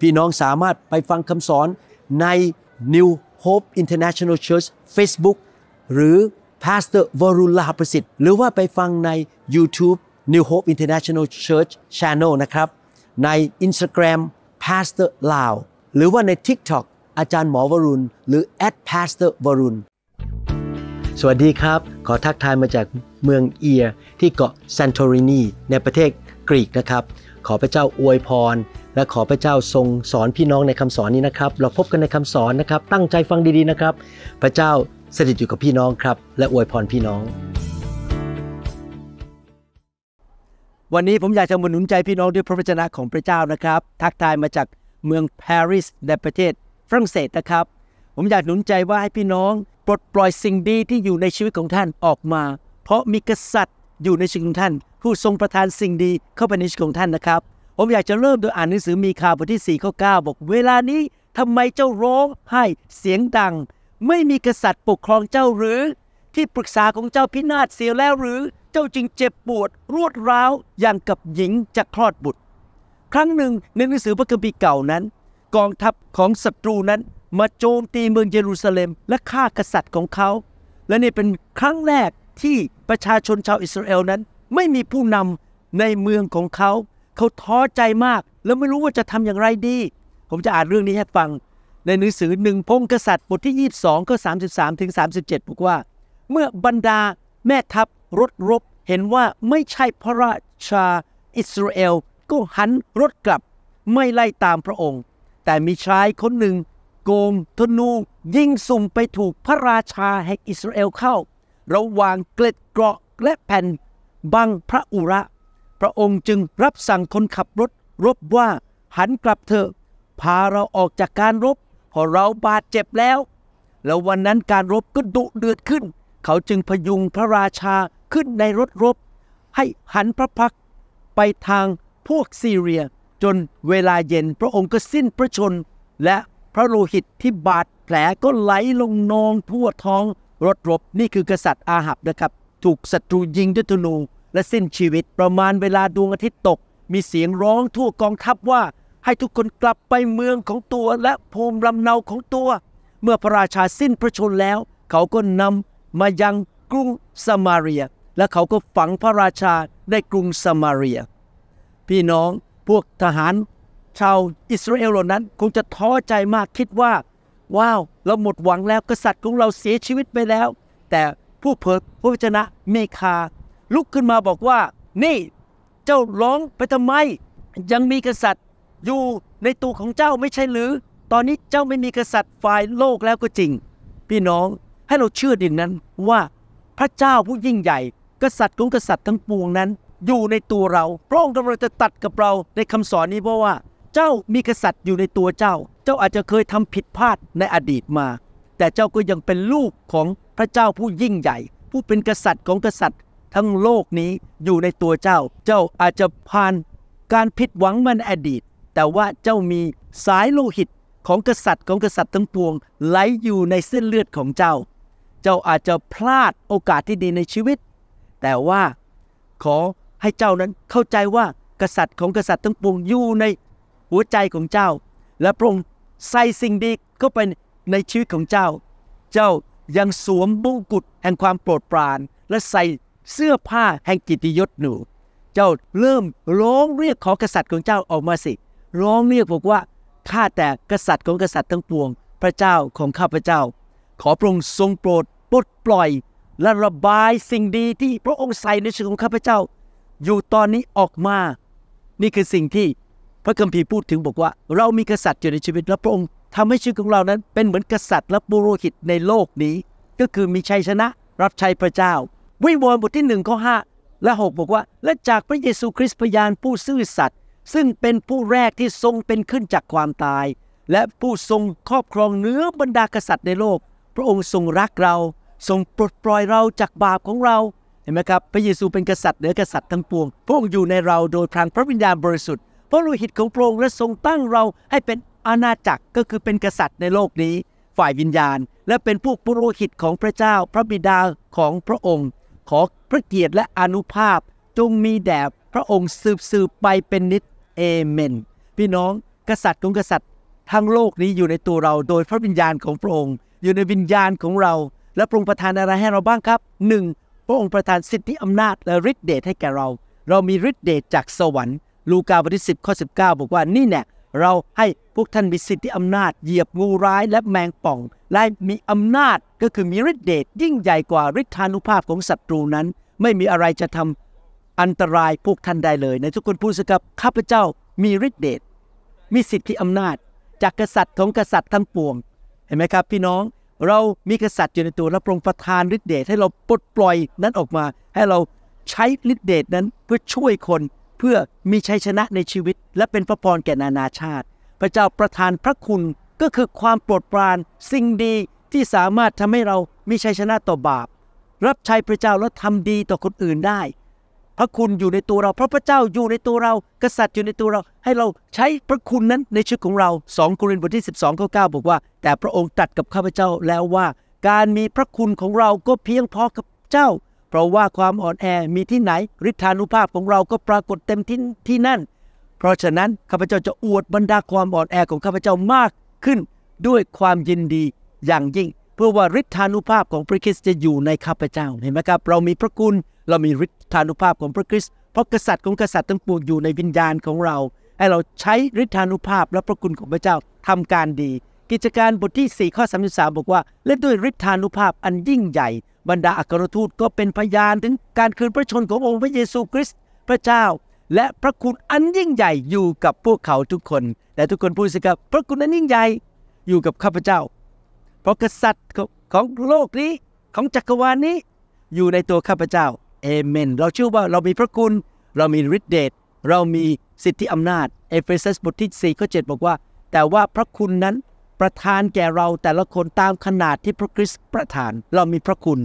พี่น้องสามารถไปฟังคำสอนใน New Hope International Church Facebook หรือ Pastor วรุลาประสิทธิ์หรือว่าไปฟังใน YouTube New Hope International Church Channel นะครับ ใน Instagram Pastor l a u หรือว่าใน TikTok อาจารย์หมอวรุณ หรือ at Pastor วรุณสวัสดีครับ ขอทักทายมาจากเมืองเอียที่เกาะซันโตรินีในประเทศกรีกนะครับ ขอพระเจ้าอวยพรและขอพระเจ้าทรงสอนพี่น้องในคำสอนนี้นะครับ เราพบกันในคำสอนนะครับ ตั้งใจฟังดีๆนะครับ พระเจ้าสถิตอยู่กับพี่น้องครับ และอวยพรพี่น้อง วันนี้ผมอยากจะหนุนใจพี่น้องด้วยพระวจนะของพระเจ้านะครับ ทักทายมาจากเมืองปารีสในประเทศฝรั่งเศสนะครับ ผมอยากหนุนใจว่าให้พี่น้องปลดปล่อยสิ่งดีที่อยู่ในชีวิตของท่านออกมา เพราะมีกษัตริย์อยู่ในชีวิตของท่าน ผู้ทรงประทานสิ่งดีเข้าไปในชีวิตของท่านนะครับผมอยากจะเริ่มโดยอ่านหนังสือมีคาบทที่4ข้อ9บอกเวลานี้ทำไมเจ้าร้องไห้เสียงดัง ไม่มีกษัตริย์ปกครองเจ้าหรือ ที่ปรึกษาของเจ้าพินาศเสียแล้วหรือเจ้าจึงเจ็บปวด รวดร้าวอย่างกับหญิงจะคลอดบุตร ครั้งหนึ่ง ในหนังสือพระคัมภีร์เก่านั้น กองทัพของศัตรูนั้น มาโจมตีเมืองเยรูซาเล็ม และฆ่ากษัตริย์ของเขา และนี่เป็นครั้งแรกที่ประชาชนชาวอิสราเอลนั้นไม่มีผู้นำในเมืองของเขาเขาท้อใจมากแล้วไม่รู้ว่าจะทำอย่างไรดี ผมจะอ่านเรื่องนี้ให้ฟัง ในหนังสือหนึ่งพงกษัตริย์บทที่22ก็33ถึง37 บอกว่า เมื่อบรรดาแม่ทัพรถรบเห็นว่าไม่ใช่พระราชาอิสราเอล ก็หันรถกลับไม่ไล่ตามพระองค์ แต่มีชายคนหนึ่ง โกมธนู ยิงสุ่มไปถูกพระราชาแห่งอิสราเอลเข้า ระหว่างเกล็ดเกราะและแผ่นบังพระอุระพระองค์จึงรับสั่งคนขับรถรบว่าหันกลับเถอะพาเราออกจากการรบเพราะเราบาดเจ็บแล้ว แล้ววันนั้นการรบก็ดุเดือดขึ้น เขาจึงพยุงพระราชาขึ้นในรถรบ ให้หันพระพักไปทางพวกซีเรีย จนเวลาเย็นพระองค์ก็สิ้นพระชน และพระโลหิตที่บาดแผลก็ไหลลงนองทั่วท้อง รถรบนี่คือกษัตริย์อาหับนะครับ ถูกศัตรูยิงด้วยธนูและสิ้นชีวิตประมาณเวลาดวงอาทิตย์ตก มีเสียงร้องทั่วกองทัพว่า ให้ทุกคนกลับไปเมืองของตัวและภูมิลำเนาของตัว เมื่อพระราชาสิ้นพระชนแล้ว เขาก็นำมายังกรุงสมาเรียและเขาก็ฝังพระราชาในกรุงสมาเรียพี่น้องพวกทหาร ชาวอิสราเอลเหล่านั้นคงจะท้อใจมากคิดว่า ว้าวเราหมดหวังแล้วกษัตริย์ของเราเสียชีวิตไปแล้ว แต่ผู้เผยพระวจนะเมคาลุกขึ้นมาบอกว่า นี่เจ้าร้องไปทำไม ยังมีกษัตริย์อยู่ในตัวของเจ้าไม่ใช่หรือ ตอนนี้เจ้าไม่มีกษัตริย์ฝ่ายโลกแล้วก็จริง พี่น้องให้เราเชื่อดิ่งนั้นว่า พระเจ้าผู้ยิ่งใหญ่ กษัตริย์ของกษัตริย์ทั้งปวงนั้น อยู่ในตัวเรา พระองค์กำลังจะตัดกับเราในคำสอนนี้เพราะว่า เจ้ามีกษัตริย์อยู่ในตัวเจ้า เจ้าอาจจะเคยทำผิดพลาดในอดีตมา แต่เจ้าก็ยังเป็นลูกของพระเจ้าผู้ยิ่งใหญ่ ผู้เป็นกษัตริย์ของกษัตริย์ทั้งโลกนี้อยู่ในตัวเจ้า เจ้าอาจจะผ่าน การผิดหวังมันอดีต แต่ว่าเจ้ามีสายโลหิตของกษัตริย์ของกษัตริย์ทั้งปวงไหลอยู่ในเส้นเลือดของเจ้า เจ้าอาจจะพลาดโอกาสที่ดีในชีวิต แต่ว่า ขอให้เจ้านั้นเข้าใจว่ากษัตริย์ของกษัตริย์ทั้งปวงอยู่ในหัวใจของเจ้า และพระองค์ใส่สิ่งดีเข้าไปในชีวิตของเจ้า เจ้ายังสวมบุกุฎแห่งความโปรดปรานและใส่เสื้อผ้าแห่งกิตติยศหนู เจ้าเริ่มร้องเรียกขอกษัตริย์ของเจ้าออกมาสิ ร้องเรียกบอกว่าข้าแต่กษัตริย์ของกษัตริย์ทั้งปวง พระเจ้าของข้าพระเจ้า ขอพระองค์ทรงโปรดปลดปล่อยและระบายสิ่งดีที่พระองค์ใส่ในชีวิตของข้าพระเจ้า อยู่ตอนนี้ออกมา นี่คือสิ่งที่พระคัมภีร์พูดถึงบอกว่าเรามีกษัตริย์อยู่ในชีวิตและพระองค์ทำให้ชีวิตของเรานั้นเป็นเหมือนกษัตริย์และบุโรหิตในโลกนี้ ก็คือมีชัยชนะรับใช้พระเจ้าวิวรณ์บทที่หนึ่งข้อห้าและหกบอกว่า และจากพระเยซูคริสต์พยานผู้ซื่อสัตย์ ซึ่งเป็นผู้แรกที่ทรงเป็นขึ้นจากความตาย และผู้ทรงครอบครองเนื้อบรรดากษัตริย์ในโลก พระองค์ทรงรักเรา ทรงปลดปล่อยเราจากบาปของเรา เห็นไหมครับพระเยซูเป็นกษัตริย์เหนือกษัตริย์ทั้งปวงพระองค์อยู่ในเราโดยพลังพระวิญญาณบริสุทธิ์ พระโลหิตของพระองค์และทรงตั้งเราให้เป็นอาณาจักรก็คือเป็นกษัตริย์ในโลกนี้ ฝ่ายวิญญาณ และเป็นผู้ปุโรหิตของพระเจ้าพระบิดาของพระองค์ขอพระเกียรติและอนุภาพจงมีแด่พระองค์สืบสืบไปเป็นนิจเอเมน พี่น้องกษัตริย์ของกษัตริย์ทั้งโลกนี้อยู่ในตัวเราโดยพระวิญญาณของพระองค์ อยู่ในวิญญาณของเรา และพระองค์ประทานอะไรให้เราบ้างครับหนึ่งพระองค์ประทานสิทธิอำนาจ และฤทธิเดชให้แก่เรา เรามีฤทธิเดชจากสวรรค์ลูกาบทที่สิบข้อสิบอกว่านี่แน่เราให้พวกท่านมีสิทธิอำนาจเหยียบงูร้ายและแมงป่องและมีอำนาจก็คือมีฤทธิเดชยิ่งใหญ่กว่าฤทธานุภาพของศัตรูนั้น ไม่มีอะไรจะทำอันตรายพวกท่านได้เลย ในทุกคนพูดสิครับข้าพเจ้ามีฤทธิเดชมีสิทธิอำนาจ จากกษัตริย์ของกษัตริย์ทั้งปวงเห็นไหมครับ พี่น้องเรามีกษัตริย์อยู่ในตัวและปรองประทานฤทธิเดชให้เราปลดปล่อยนั้นออกมา ให้เราใช้ฤทธิเดชนั้นเพื่อช่วยคนเพื่อมีชัยชนะในชีวิตและเป็นพระพรแก่นานาชาติ พระเจ้าประทานพระคุณก็คือความโปรดปรานสิ่งดีที่สามารถทำให้เรามีชัยชนะต่อบาป รับใช้พระเจ้าและทำดีต่อคนอื่นได้ พระคุณอยู่ในตัวเราเพราะพระเจ้าอยู่ในตัวเรากษัตริย์อยู่ในตัวเรา ให้เราใช้พระคุณนั้นในชีวิตของเรา2โครินธ์บทที่12ข้อเบอกว่า แต่พระองค์ตัดกับข้าพเจ้าแล้วว่า การมีพระคุณของเราก็เพียงพอกับเจ้าเพราะว่าความอ่อนแอมีที่ไหน ฤทธานุภาพของเราก็ปรากฏเต็มที่ที่นั่น เพราะฉะนั้นข้าพเจ้าจะอวดบรรดาความอ่อนแอของข้าพเจ้ามากขึ้น ด้วยความยินดีอย่างยิ่ง เพื่อว่าฤทธานุภาพของพระคริสต์จะอยู่ในข้าพเจ้า เห็นไหมครับ เรามีพระคุณเรามีฤทธานุภาพของพระคริสต์เพราะกษัตริย์ของกษัตริย์ทั้งปวงอยู่ในวิญญาณของเราให้เราใช้ฤทธานุภาพและพระคุณของพระเจ้าทำการดี กิจการบทที่ 4 ข้อ33บอกว่าและด้วยฤทธานุภาพอันยิ่งใหญ่บรรดา อัครทูตก็เป็นพยานถึงการคืนพระชนขององค์พระเยซูคริสต์พระเจ้า และพระคุณ อันยิ่งใหญ่อยู่กับพวกเขาทุกคนแต่ทุกคนพูดสิครับพระคุณอันยิ่งใหญ่ อยู่กับข้าพเจ้า เพราะกษัตริย์ของโลกนี้ของจักรวาลนี้ อยู่ในตัวข้าพเจ้าเอเมน เราเชื่อว่าเรามีพระคุณเรามีฤทธิเดชเรามีสิทธิอำนาจเอเฟซัสบทที่4ข้อ7บอกว่า แต่ว่าพระคุณนั้นประทานแก่เราแต่ละคนตามขนาดที่พระคริสต์ประทานเรามีพระคุณ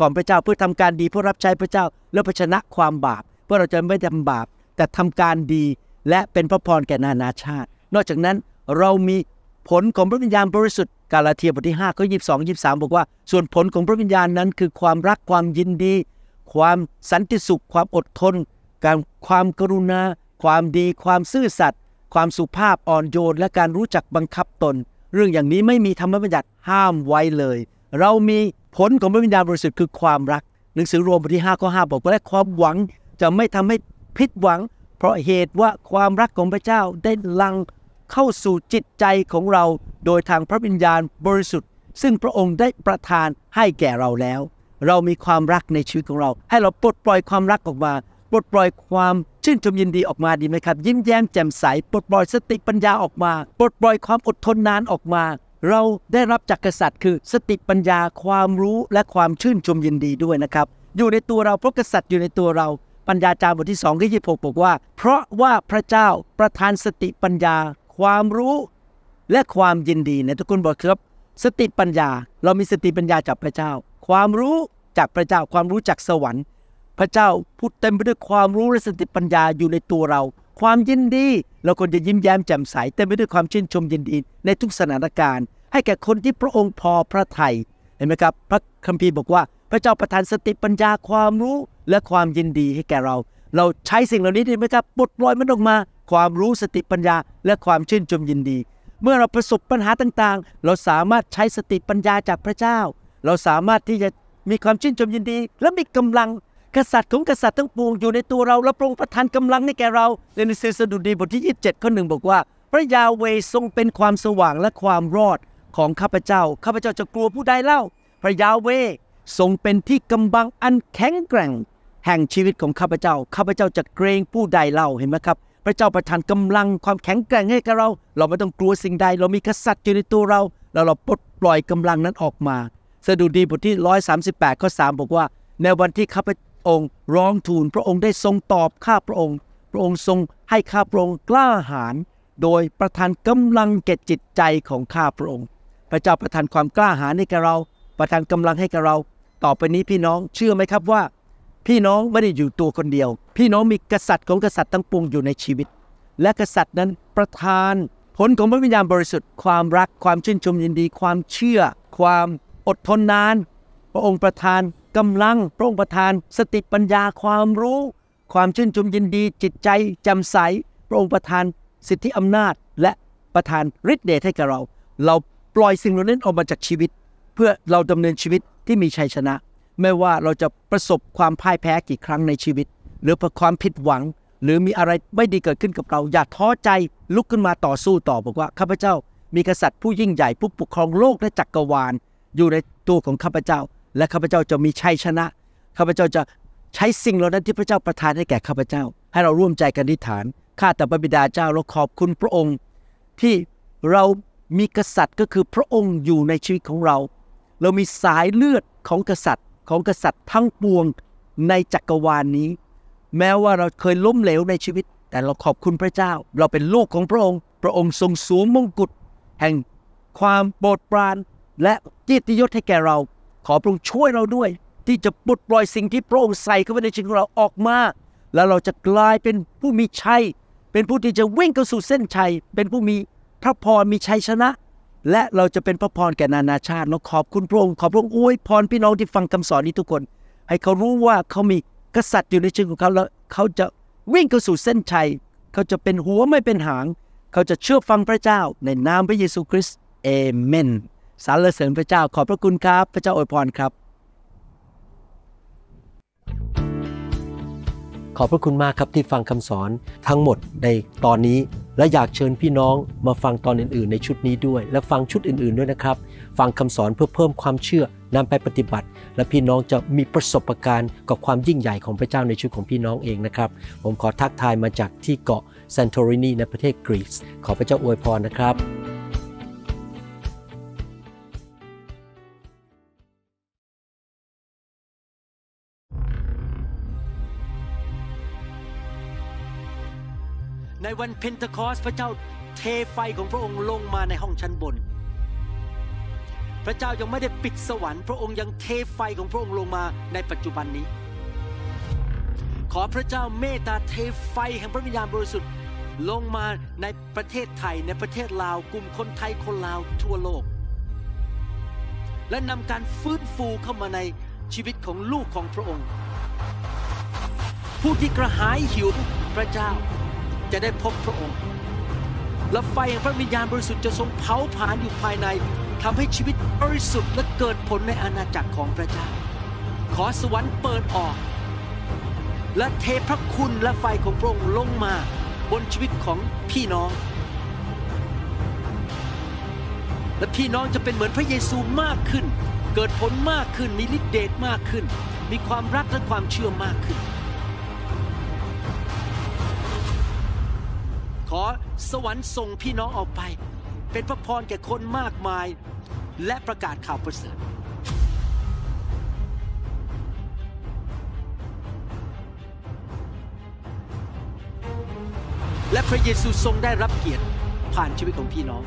ก่อนพระเจ้าเพื่อทำการดีเพื่อรับใช้พระเจ้าแล้วชนะความบาป เพื่อเราจะไม่ทำบาป แต่ทำการดี และเป็นพระพรแก่นานาชาติ นอกจากนั้นเรามีผลของพระวิญญาณบริสุทธิ์กาลาเทียบทที่5ข้อยี่สิบอกว่า ส่วนผลของพระวิญญาณนั้น คือความรักความยินดี ความสันติสุข ความอดทน การความกรุณา ความดี ความซื่อสัตย์ความสุภาพอ่อนโยนและการรู้จักบังคับตน เรื่องอย่างนี้ไม่มีธรรมบัญญัติห้ามไว้เลย เรามีผลของพระวิญญาณบริสุทธิ์คือความรัก หนังสือโรมบทที่5ข้อ5บอกว่าและความหวังจะไม่ทำให้ผิดหวัง เพราะเหตุว่าความรักของพระเจ้าได้ลังเข้าสู่จิตใจของเรา โดยทางพระวิญญาณบริสุทธิ์ซึ่งพระองค์ได้ประทานให้แก่เราแล้ว เรามีความรักในชีวิตของเรา ให้เราปลดปล่อยความรักออกมา ปลดปล่อยความชื่นชมยินดีออกมาดีไหมครับ ยิ้มแย้มแจ่มใสปลดปล่อยสติปัญญาออกมาปลดปล่อยความอดทนนานออกมาเราได้รับจากกษัตริย์ คือสติปัญญาความรู้และความชื่นชมยินดีด้วยนะครับ อยู่ในตัวเราเพราะกษัตริย์อยู่ในตัวเราปัญญาจารย์บทที่2ที่ยี่สหกบอกว่า เพราะว่าพระเจ้าประทานสติปัญญา ความรู้ และความยินดีในทุกคนบอกครับสติปัญญาเรามีสติปัญญาจากพระเจ้า ความรู้จากพระเจ้า ความรู้จากสวรรค์ พระเจ้าพูดเต็มไปด้วยความรู้และสติปัญญาอยู่ในตัวเราความยินดีเราควรจะยิ้มแย้มแจ่มใสเต็ไมไปด้วยความชื่นชมยินดี ในทุกสถานการณ์ให้แก่คนที่พระองค์พอพระทัยเห็นไหมครับ พระคัมภีร์บอกว่า พระเจ้าประทานสติปัญญาความรู้และความยินดีให้แก่เรา เราใช้สิ่งเหล่านี้ได้ไหมครับปลดปล่อยมันออกมาความรู้สติปัญญาและความชื่นชมยินดี เมื่อเราประสบปัญหาต่างๆ เราสามารถใช้สติปัญญาจากพระเจ้า เราสามารถที่จะมีความชื่นชมยินดี และมีกำลังกษัตริย์ของกษัตริย์ทั้งปวงอยู่ในตัวเราและพระองค์ประทานกำลังให้แก่เรา ในหนังสือสดุดีบทที่27ข้อหนึ่งบอกว่า พระยาเวทรงเป็นความสว่างและความรอดของข้าพเจ้าข้าพเจ้าจะกลัวผู้ใดเล่า พระยาเวทรงเป็นที่กำบังอันแข็งแกร่ง แห่งชีวิตของข้าพเจ้าข้าพเจ้าจะเกรงผู้ใดเล่าเห็นไหมครับพระเจ้าประทานกำลังความแข็งแกร่งให้กับเรา เราไม่ต้องกลัวสิ่งใดเรามีกษัตริย์อยู่ในตัวเราแล้วเราปลดปล่อยกำลังนั้นออกมาสดุดีบทที่138ข้อ3บอกว่าในวันที่ข้าพเองค์ร้องทูลพระองค์ได้ทรงตอบข้าพระองค์ พระองค์ทรงให้ข้าพระองค์กล้าหาญโดยประทานกำลังแก่จิตใจของข้าพระองค์ พระเจ้าประทานความกล้าหาญให้แกเรา ประทานกำลังให้แกเรา ต่อไปนี้พี่น้องเชื่อไหมครับว่า พี่น้องไม่ได้อยู่ตัวคนเดียว พี่น้องมีกษัตริย์ของกษัตริย์ทั้งปวงอยู่ในชีวิต และกษัตริย์นั้นประทานผลของพระวิญญาณบริสุทธิ์ความรักความชื่นชมยินดีความเชื่อ ความอดทนนาน พระองค์ประทานกำลังพระองค์ประทานสติปัญญาความรู้ ความชื่นชมยินดี จิตใจแจ่มใสพระองค์ประทาน สิทธิอำนาจ และประทานฤทธิ์เดชให้กับเรา เราปล่อยสิ่งเหล่านั้นออกมาจากชีวิต เพื่อเราดำเนินชีวิตที่มีชัยชนะ ไม่ว่าเราจะประสบความพ่ายแพ้กี่ครั้งในชีวิต หรือประความผิดหวัง หรือมีอะไรไม่ดีเกิดขึ้นกับเรา อย่าท้อใจลุกขึ้นมาต่อสู้ต่อบอกว่า ข้าพเจ้ามีกษัตริย์ผู้ยิ่งใหญ่ผู้ปกครองโลกและจักกรวาล อยู่ในตัวของข้าพเจ้าและข้าพเจ้าจะมีชัยชนะข้าพเจ้าจะใช้สิ่งเหล่านั้น ที่พระเจ้าประทานให้แก่ข้าพเจ้า ให้เราร่วมใจกันอธิษฐานข้าแต่พระบิดาเจ้าเราขอบคุณพระองค์ ที่เรามีกษัตริย์ก็คือพระองค์อยู่ในชีวิตของเรา เรามีสายเลือดของกษัตริย์ ของกษัตริย์ทั้งปวงในจักรวาลนนี้ แม้ว่าเราเคยล้มเหลวในชีวิต แต่เราขอบคุณพระเจ้า เราเป็นลูกของพระองค์ พระองค์ทรงสวมมงกุฎแห่งความโปรดปรานและเกียรติยศให้แก่เราขอพระองค์ช่วยเราด้วยที่จะปลดปล่อยสิ่งที่พระองค์ใส่เข้าไปในชีวิตของเราออกมาแล้วเราจะกลายเป็นผู้มีชัยเป็นผู้ที่จะวิ่งเข้าสู่เส้นชัยเป็นผู้มีพระพรมีชัยชนะ และเราจะเป็นพระพรแก่นานาชาติเราขอบคุณพระองค์ขอบพระองค์อวยพรพี่น้องที่ฟังคำสอนนี้ทุกคน ให้เขารู้ว่าเขามีกษัตริย์อยู่ในชีวิตของเขาแล้วเขาจะวิ่งเข้าสู่เส้นชัยเขาจะเป็นหัวไม่เป็นหาง เขาจะเชื่อฟังพระเจ้าในนามพระเยซูคริสต์เอเมนสรรเสริญพระเจ้าขอบพระคุณครับ พระเจ้าอวยพรครับ ขอบพระคุณมากครับที่ฟังคำสอนทั้งหมดในตอนนี้และอยากเชิญพี่น้องมาฟังตอนอื่นๆในชุดนี้ด้วย และฟังชุดอื่นๆด้วยนะครับ ฟังคำสอนเพื่อเพิ่มความเชื่อนำไปปฏิบัติ และพี่น้องจะมีประสบการณ์กับความยิ่งใหญ่ของพระเจ้าในชีวิตของพี่น้องเองนะครับ ผมขอทักทายมาจากที่เกาะซันโตรินีในประเทศกรีซขอพระเจ้าอวยพรนะครับวันเพนทคอสพระเจ้าเทไฟของพระองค์ลงมาในห้องชั้นบน พระเจ้ายังไม่ได้ปิดสวรรค์พระองค์ยังเทไฟของพระองค์ลงมาในปัจจุบันนี้ ขอพระเจ้าเมตตาเทไฟแห่งพระวิญญาณบริสุทธิ์ลงมาในประเทศไทยในประเทศลาวกลุ่มคนไทยคนลาวทั่วโลก และนำการฟื้นฟูเข้ามาในชีวิตของลูกของพระองค์ ผู้ที่กระหายหิวพระเจ้าจะได้พบพระองค์ และไฟแห่งพระวิญญาณบริสุทธิ์จะทรงเผาผลาญอยู่ภายใน ทำให้ชีวิตบริสุทธิ์และเกิดผลในอาณาจักรของพระเจ้าขอสวรรค์เปิดออก และเทพระคุณและไฟของพระองค์ ลงมาบนชีวิตของพี่น้อง และพี่น้องจะเป็นเหมือนพระเยซูมากขึ้น เกิดผลมากขึ้น มีฤทธิเดชมากขึ้น มีความรักและความเชื่อมากขึ้นขอสวรรค์ส่งพี่น้องออกไป เป็นพระพรแก่คนมากมาย และประกาศข่าวประเสริฐและพระเยซูทรงได้รับเกียรติผ่านชีวิตของพี่น้อง